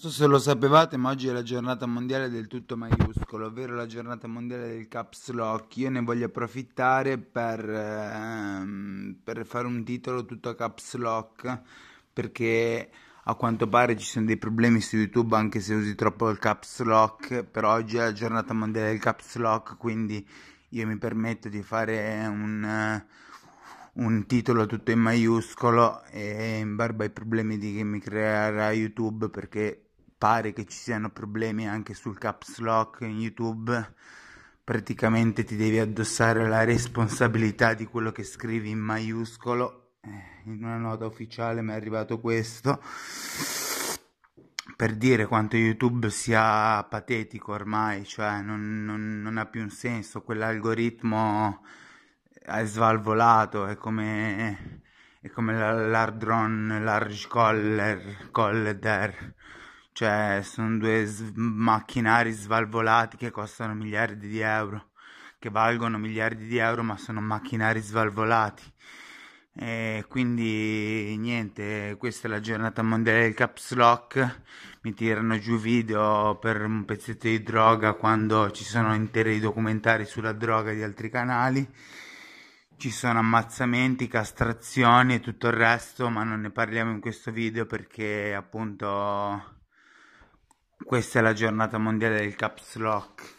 Non so se lo sapevate, ma oggi è la giornata mondiale del tutto maiuscolo, ovvero la giornata mondiale del caps lock. Io ne voglio approfittare per, ehm, per fare un titolo tutto a caps lock, perché a quanto pare ci sono dei problemi su YouTube anche se usi troppo il caps lock, però oggi è la giornata mondiale del caps lock, quindi io mi permetto di fare un... Eh, un titolo tutto in maiuscolo e in barba ai problemi di che mi creerà YouTube perché pare che ci siano problemi anche sul caps lock in YouTube. Praticamente ti devi addossare la responsabilità di quello che scrivi in maiuscolo. Eh, in una nota ufficiale mi è arrivato questo per dire quanto YouTube sia patetico ormai, cioè non, non, non ha più un senso, quell'algoritmo è svalvolato, è come, è come l'hard large collar, collar cioè, sono due s- macchinari svalvolati che costano miliardi di euro, che valgono miliardi di euro, ma sono macchinari svalvolati. E quindi niente, questa è la giornata mondiale del caps lock. Mi tirano giù video per un pezzetto di droga quando ci sono interi documentari sulla droga di altri canali. Ci sono ammazzamenti, castrazioni e tutto il resto, ma non ne parliamo in questo video perché appunto questa è la giornata mondiale del caps lock.